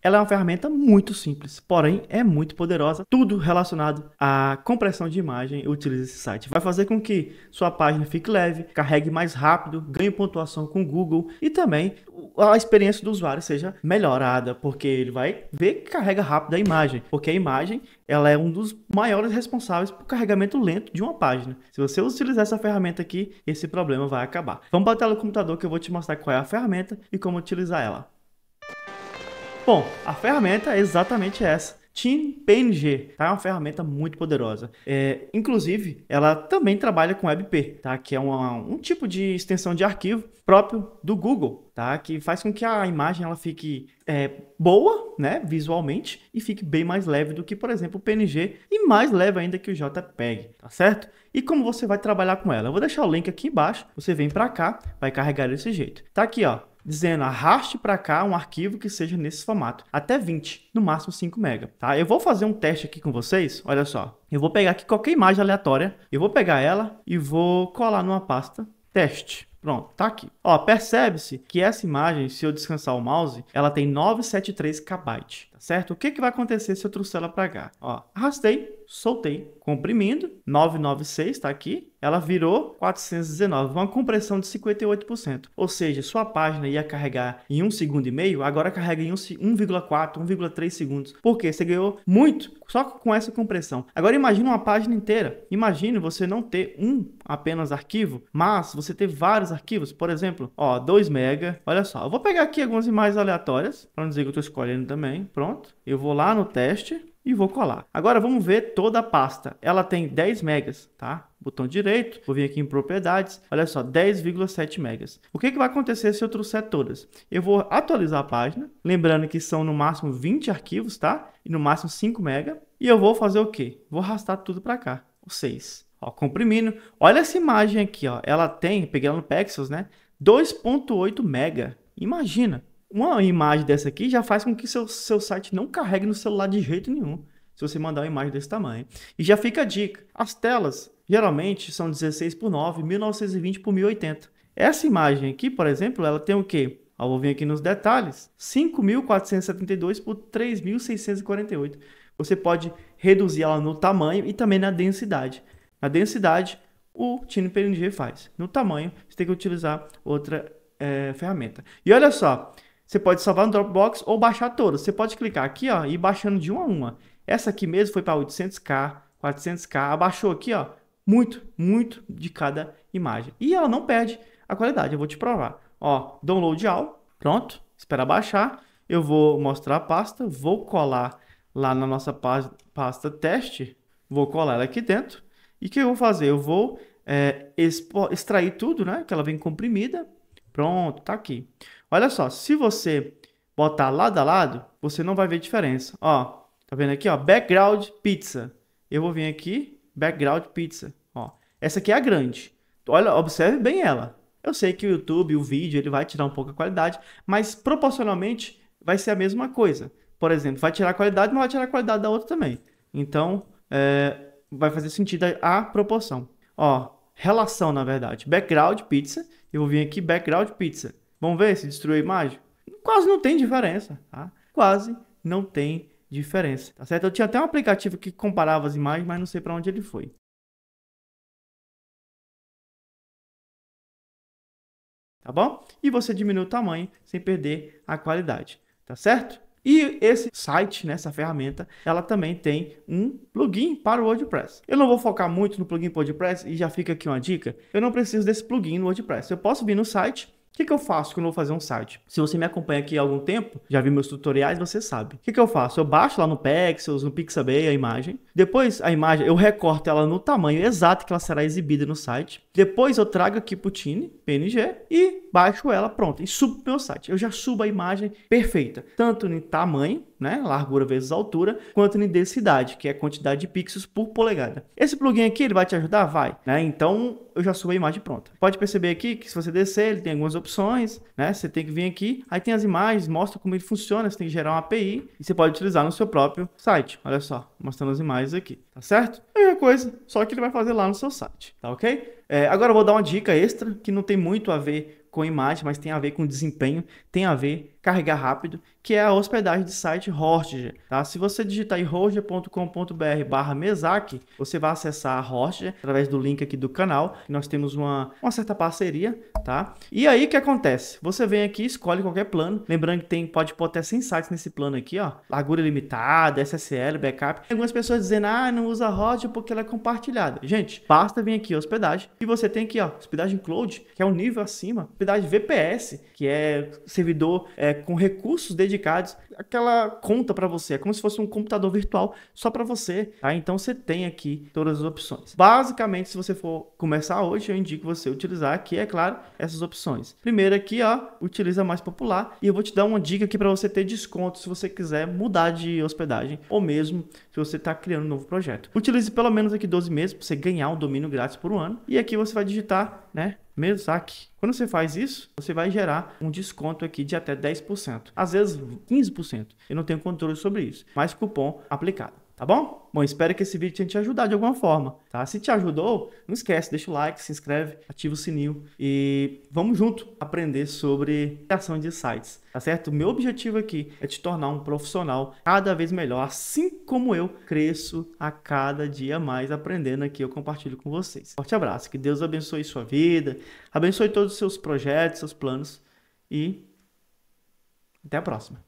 Ela é uma ferramenta muito simples, porém é muito poderosa. Tudo relacionado à compressão de imagem utiliza esse site. Vai fazer com que sua página fique leve, carregue mais rápido, ganhe pontuação com o Google e também a experiência do usuário seja melhorada, porque ele vai ver que carrega rápido a imagem, porque a imagem ela é um dos maiores responsáveis por carregamento lento de uma página. Se você utilizar essa ferramenta aqui, esse problema vai acabar. Vamos para a tela do computador que eu vou te mostrar qual é a ferramenta e como utilizar ela. Bom, a ferramenta é exatamente essa. TeamPNG, tá? É uma ferramenta muito poderosa. É, inclusive, ela também trabalha com WebP, tá? Que é uma, um tipo de extensão de arquivo próprio do Google, tá? Que faz com que a imagem ela fique é, boa, né? Visualmente e fique bem mais leve do que, por exemplo, o PNG e mais leve ainda que o JPEG, tá certo? E como você vai trabalhar com ela? Eu vou deixar o link aqui embaixo. Você vem para cá, vai carregar desse jeito. Tá aqui, ó dizendo arraste para cá um arquivo que seja nesse formato, até 20, no máximo 5 MB, tá? Eu vou fazer um teste aqui com vocês, olha só. Eu vou pegar aqui qualquer imagem aleatória, eu vou pegar ela e vou colar numa pasta teste. Pronto, tá aqui. Ó, percebe-se que essa imagem, se eu descansar o mouse, ela tem 973 KB, tá certo? O que, que vai acontecer se eu trouxer ela para cá? Ó, arrastei, soltei. Comprimindo, 996 está aqui, ela virou 419, uma compressão de 58%. Ou seja, sua página ia carregar em 1 segundo e meio, agora carrega em 1,4, 1,3 segundos. Porque você ganhou muito só com essa compressão. Agora imagine uma página inteira. Imagine você não ter um apenas arquivo, mas você ter vários arquivos. Por exemplo, ó, 2 mega. Olha só, eu vou pegar aqui algumas imagens aleatórias, para não dizer que eu estou escolhendo também. Pronto. Eu vou lá no teste, e vou colar. Agora vamos ver toda a pasta. Ela tem 10 megas, tá? Botão direito, vou vir aqui em propriedades, olha só, 10,7 megas. O que, que vai acontecer se eu trouxer todas? Eu vou atualizar a página, lembrando que são no máximo 20 arquivos, tá? E no máximo 5 mega. E eu vou fazer o quê? Vou arrastar tudo para cá, o 6. Ó, comprimindo. Olha essa imagem aqui, ó. Ela tem, peguei ela no Pexels, né? 2.8 mega. Imagina, uma imagem dessa aqui já faz com que seu, seu site não carregue no celular de jeito nenhum, se você mandar uma imagem desse tamanho. E já fica a dica: as telas geralmente são 16 por 9, 1920 por 1080. Essa imagem aqui, por exemplo, ela tem o quê? Eu vou vir aqui nos detalhes: 5.472 por 3.648. Você pode reduzir ela no tamanho e também na densidade. Na densidade, o TinyPNG faz. No tamanho, você tem que utilizar outra é, ferramenta. E olha só, você pode salvar no Dropbox ou baixar todas. Você pode clicar aqui ó, e ir baixando de uma a uma. Essa aqui mesmo foi para 800K, 400K, abaixou aqui ó, muito, muito de cada imagem. E ela não perde a qualidade, eu vou te provar. Ó, download all, pronto, espera baixar. Eu vou mostrar a pasta, vou colar lá na nossa pasta teste, vou colar ela aqui dentro. E o que eu vou fazer? Eu vou é, extrair tudo, né? Que ela vem comprimida. Pronto, tá aqui. Olha só, se você botar lado a lado, você não vai ver diferença. Ó, tá vendo aqui, ó, background pizza. Eu vou vir aqui, background pizza, ó. Essa aqui é a grande. Olha, observe bem ela. Eu sei que o YouTube, o vídeo, ele vai tirar um pouco a qualidade, mas proporcionalmente vai ser a mesma coisa. Por exemplo, vai tirar a qualidade, mas vai tirar a qualidade da outra também. Então, é, vai fazer sentido a proporção. Ó, relação, na verdade. Background pizza, eu vou vir aqui background pizza. Vamos ver se destruiu a imagem? Quase não tem diferença, tá? Quase não tem diferença, tá certo? Eu tinha até um aplicativo que comparava as imagens, mas não sei para onde ele foi. Tá bom? E você diminui o tamanho sem perder a qualidade, tá certo? E esse site, né, essa ferramenta, ela também tem um plugin para o WordPress. Eu não vou focar muito no plugin para o WordPress e já fica aqui uma dica. Eu não preciso desse plugin no WordPress. Eu posso vir no site que, que eu faço quando eu vou fazer um site? Se você me acompanha aqui há algum tempo, já viu meus tutoriais, você sabe. O que, que eu faço? Eu baixo lá no Pexels, no Pixabay a imagem. Depois, a imagem, eu recorto ela no tamanho exato que ela será exibida no site. Depois, eu trago aqui para o PNG, e baixo ela pronta. E subo para o meu site. Eu já subo a imagem perfeita, tanto em tamanho, né, largura vezes altura, quanto em densidade, que é a quantidade de pixels por polegada. Esse plugin aqui, ele vai te ajudar? Vai. Né? Então, eu já subo a imagem pronta. Pode perceber aqui que se você descer, ele tem algumas opções opções, né? Você tem que vir aqui, aí tem as imagens, mostra como ele funciona, você tem que gerar uma API e você pode utilizar no seu próprio site. Olha só, mostrando as imagens aqui, tá certo? Mesma coisa, só que ele vai fazer lá no seu site, tá ok? É, agora eu vou dar uma dica extra que não tem muito a ver com imagem, mas tem a ver com desempenho, tem a ver carregar rápido, que é a hospedagem de site Hostger. Tá? Se você digitar hostger.com.br barra mesac, você vai acessar a Hostger através do link aqui do canal, nós temos uma, uma certa parceria, tá? E aí o que acontece? Você vem aqui, escolhe qualquer plano, lembrando que tem, pode pôr até 100 sites nesse plano aqui, ó, largura limitada, SSL, backup. Tem algumas pessoas dizendo, ah, não usa Hostger porque ela é compartilhada. Gente, basta vir aqui hospedagem e você tem aqui, ó, hospedagem cloud, que é um nível acima, comunidade VPS, que é servidor é, com recursos dedicados, aquela conta para você, é como se fosse um computador virtual só para você, tá? Então você tem aqui todas as opções. Basicamente, se você for começar hoje, eu indico você utilizar aqui, é claro, essas opções. Primeiro aqui, ó, utiliza mais popular e eu vou te dar uma dica aqui para você ter desconto se você quiser mudar de hospedagem ou mesmo se você está criando um novo projeto. Utilize pelo menos aqui 12 meses para você ganhar um domínio grátis por um ano e aqui você vai digitar, né, mesmo saque. Quando você faz isso, você vai gerar um desconto aqui de até 10%, às vezes 15%. Eu não tenho controle sobre isso, mas cupom aplicado tá bom? Bom, espero que esse vídeo tenha te ajudado de alguma forma, tá? Se te ajudou, não esquece, deixa o like, se inscreve, ativa o sininho e vamos junto aprender sobre criação de sites, tá certo? meu objetivo aqui é te tornar um profissional cada vez melhor, assim como eu cresço a cada dia mais aprendendo aqui, eu compartilho com vocês. Forte abraço, que Deus abençoe sua vida, abençoe todos os seus projetos, seus planos e até a próxima.